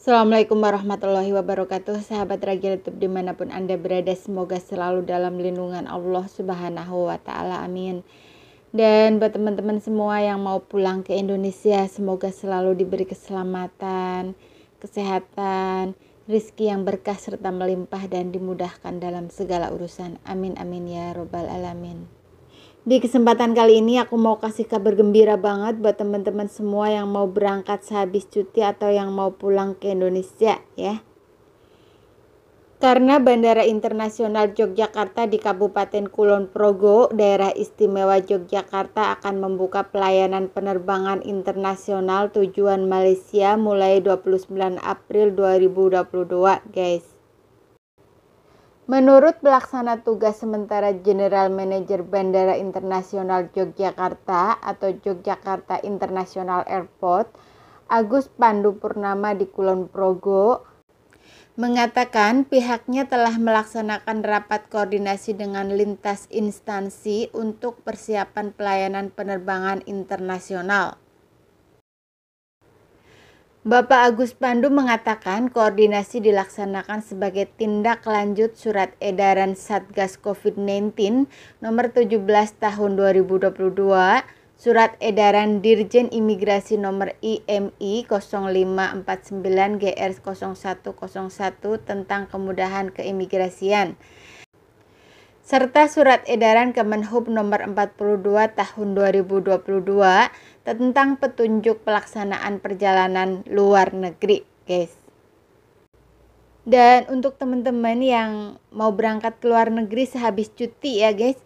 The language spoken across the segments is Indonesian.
Assalamualaikum warahmatullahi wabarakatuh Sahabat ragil youtube dimanapun Anda berada Semoga selalu dalam lindungan Allah subhanahu wa ta'ala amin Dan buat teman-teman semua yang mau pulang ke Indonesia Semoga selalu diberi keselamatan, kesehatan, rizki yang berkah serta melimpah dan dimudahkan dalam segala urusan Amin amin ya robbal alamin di kesempatan kali ini aku mau kasih kabar gembira banget buat teman-teman semua yang mau berangkat sehabis cuti atau yang mau pulang ke Indonesia ya. Karena Bandara Internasional Yogyakarta di Kabupaten Kulon Progo, daerah istimewa Yogyakarta akan membuka pelayanan penerbangan internasional tujuan Malaysia mulai 29 April 2022, guys. Menurut pelaksana tugas sementara General Manager Bandara Internasional Yogyakarta atau Yogyakarta International Airport, Agus Pandu Purnama di Kulon Progo, mengatakan pihaknya telah melaksanakan rapat koordinasi dengan lintas instansi untuk persiapan pelayanan penerbangan internasional. Bapak Agus Pandu mengatakan koordinasi dilaksanakan sebagai tindak lanjut surat edaran Satgas COVID-19 nomor 17 tahun 2022, surat edaran Dirjen Imigrasi nomor IMI 0549 GR 0101 tentang kemudahan keimigrasian serta surat edaran Kemenhub nomor 42 tahun 2022 tentang petunjuk pelaksanaan perjalanan luar negeri, guys. Dan untuk teman-teman yang mau berangkat ke luar negeri sehabis cuti ya, guys.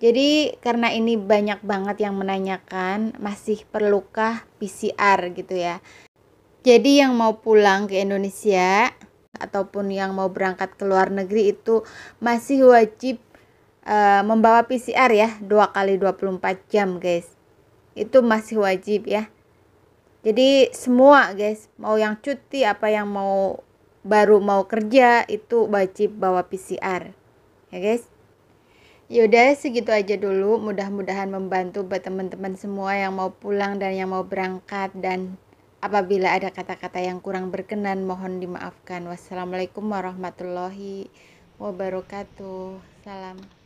Jadi karena ini banyak banget yang menanyakan masih perlukah PCR gitu ya. Jadi yang mau pulang ke Indonesia ataupun yang mau berangkat ke luar negeri itu masih wajib Eh, membawa PCR ya dua kali 24 jam guys itu masih wajib ya jadi semua guys mau yang cuti apa yang mau baru mau kerja itu wajib bawa PCR ya guys Yaudah segitu aja dulu mudah-mudahan membantu buat teman-teman semua yang mau pulang dan yang mau berangkat dan apabila ada kata-kata yang kurang berkenan mohon dimaafkan wassalamualaikum warahmatullahi wabarakatuh salam